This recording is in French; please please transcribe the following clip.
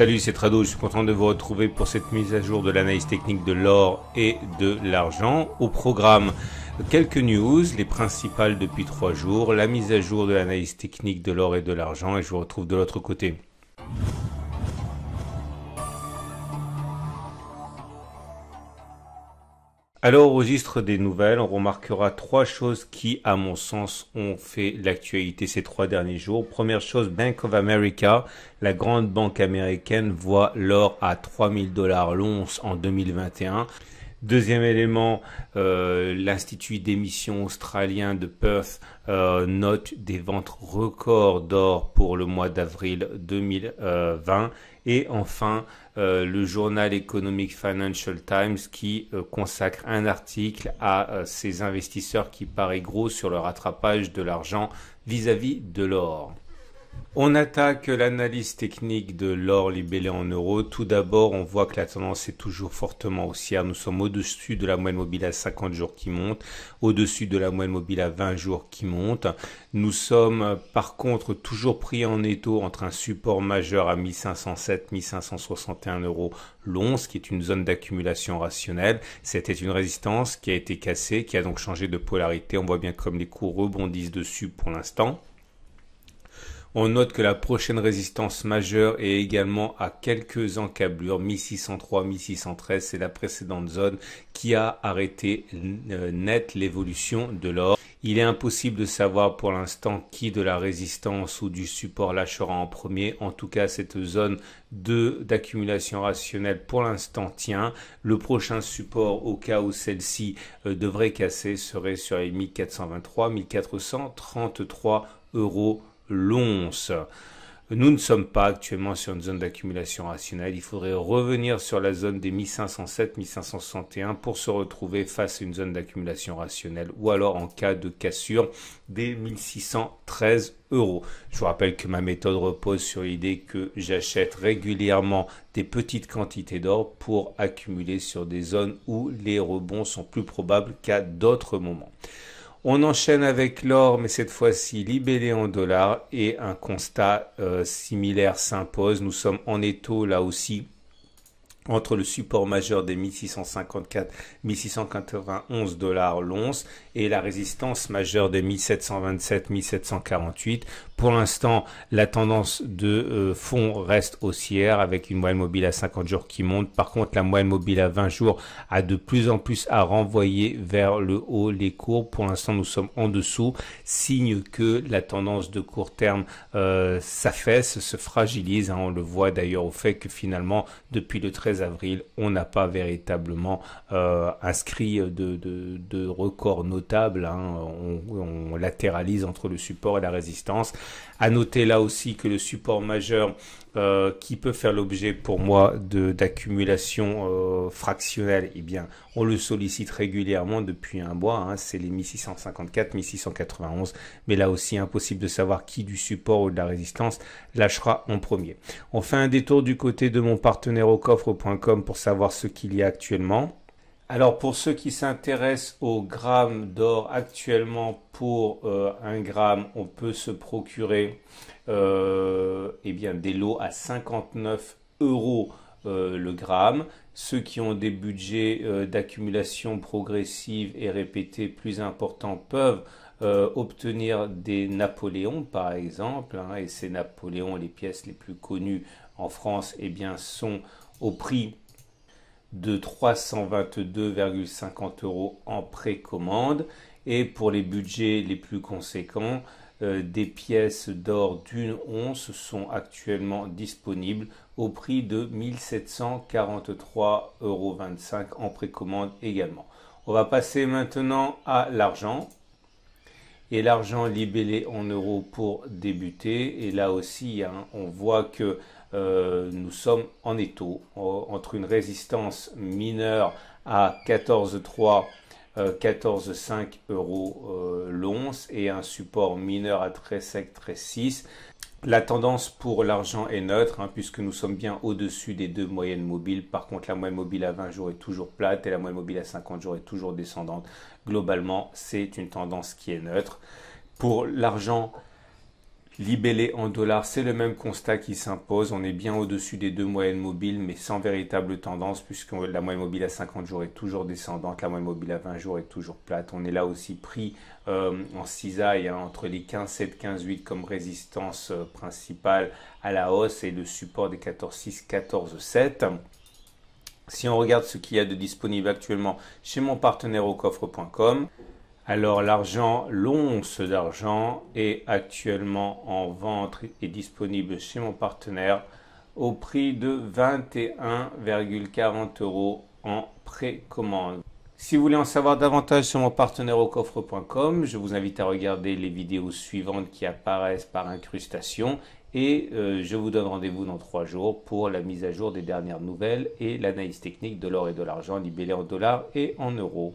Salut, c'est Trado, je suis content de vous retrouver pour cette mise à jour de l'analyse technique de l'or et de l'argent. Au programme, quelques news, les principales depuis trois jours, la mise à jour de l'analyse technique de l'or et de l'argent, et je vous retrouve de l'autre côté. Alors, au registre des nouvelles, on remarquera trois choses qui, à mon sens, ont fait l'actualité ces trois derniers jours. Première chose, Bank of America, la grande banque américaine, voit l'or à 3000 dollars l'once en 2021. Deuxième élément, euh, l'Institut d'émission australien de Perth euh, note des ventes records d'or pour le mois d'avril 2020. Euh, Et enfin, le journal Economic Financial Times qui consacre un article à ces investisseurs qui paraît gros sur le rattrapage de l'argent vis-à-vis de l'or. On attaque l'analyse technique de l'or libellé en euros. Tout d'abord, on voit que la tendance est toujours fortement haussière. Nous sommes au-dessus de la moyenne mobile à 50 jours qui monte, au-dessus de la moyenne mobile à 20 jours qui monte. Nous sommes par contre toujours pris en étau entre un support majeur à 1507, 1561 euros l'once, qui est une zone d'accumulation rationnelle. C'était une résistance qui a été cassée, qui a donc changé de polarité. On voit bien comme les cours rebondissent dessus pour l'instant. On note que la prochaine résistance majeure est également à quelques encablures, 1603, 1613, c'est la précédente zone qui a arrêté euh, net l'évolution de l'or. Il est impossible de savoir pour l'instant qui de la résistance ou du support lâchera en premier. En tout cas, cette zone d'accumulation rationnelle pour l'instant tient. Le prochain support, au cas où celle-ci euh, devrait casser, serait sur les 1423, 1433 euros l'once. Nous ne sommes pas actuellement sur une zone d'accumulation rationnelle. Il faudrait revenir sur la zone des 1507-1561 pour se retrouver face à une zone d'accumulation rationnelle ou alors en cas de cassure des 1613 euros. Je vous rappelle que ma méthode repose sur l'idée que j'achète régulièrement des petites quantités d'or pour accumuler sur des zones où les rebonds sont plus probables qu'à d'autres moments. On enchaîne avec l'or, mais cette fois-ci libellé en dollars et un constat euh, similaire s'impose. Nous sommes en étau là aussi entre le support majeur des 1654-1691 dollars l'once et la résistance majeure des 1727-1748. Pour l'instant, la tendance de euh, fond reste haussière avec une moyenne mobile à 50 jours qui monte. Par contre, la moyenne mobile à 20 jours a de plus en plus à renvoyer vers le haut les cours. Pour l'instant, nous sommes en dessous, signe que la tendance de court terme euh, s'affaisse, se fragilise. Hein. On le voit d'ailleurs au fait que finalement, depuis le 13 avril, on n'a pas véritablement euh, inscrit de, record notable. Hein. On, latéralise entre le support et la résistance. À noter là aussi que le support majeur euh, qui peut faire l'objet pour moi de d'accumulation euh, fractionnelle, eh bien, on le sollicite régulièrement depuis un mois. Hein. C'est les 1654, 1691. Mais là aussi, impossible de savoir qui du support ou de la résistance lâchera en premier. On fait un détour du côté de mon partenaire au coffre pour savoir ce qu'il y a actuellement. Alors pour ceux qui s'intéressent au gramme d'or actuellement pour un gramme, on peut se procurer et bien, des lots à 59 euros le gramme. Ceux qui ont des budgets d'accumulation progressive et répétée plus importants peuvent obtenir des Napoléons par exemple. et ces Napoléons, les pièces les plus connues en France, et bien, sont au prix de 322,50 euros en précommande et pour les budgets les plus conséquents, euh, des pièces d'or d'une once sont actuellement disponibles au prix de 1743,25 euros en précommande également. On va passer maintenant à l'argent. Et l'argent libellé en euros pour débuter. Et là aussi, hein, on voit que euh, nous sommes en étau entre une résistance mineure à 14,3 14,5 euh, euros euh, l'once et un support mineur à 13,5 13,6 la tendance pour l'argent est neutre, hein, puisque nous sommes bien au-dessus des deux moyennes mobiles. Par contre, la moyenne mobile à 20 jours est toujours plate et la moyenne mobile à 50 jours est toujours descendante. Globalement, c'est une tendance qui est neutre. Pour l'argent Libellé en dollars, c'est le même constat qui s'impose. On est bien au-dessus des deux moyennes mobiles, mais sans véritable tendance, puisque la moyenne mobile à 50 jours est toujours descendante, la moyenne mobile à 20 jours est toujours plate. On est là aussi pris euh, en cisaille hein, entre les 15,7, 15,8 comme résistance euh, principale à la hausse et le support des 14,6, 14,7. Si on regarde ce qu'il y a de disponible actuellement chez mon partenaire au coffre.com, alors l'argent, l'once d'argent est actuellement en vente et disponible chez mon partenaire au prix de 21,40 euros en précommande. Si vous voulez en savoir davantage sur mon partenaire au coffre.com, je vous invite à regarder les vidéos suivantes qui apparaissent par incrustation et euh, je vous donne rendez-vous dans trois jours pour la mise à jour des dernières nouvelles et l'analyse technique de l'or et de l'argent libellé en dollars et en euros.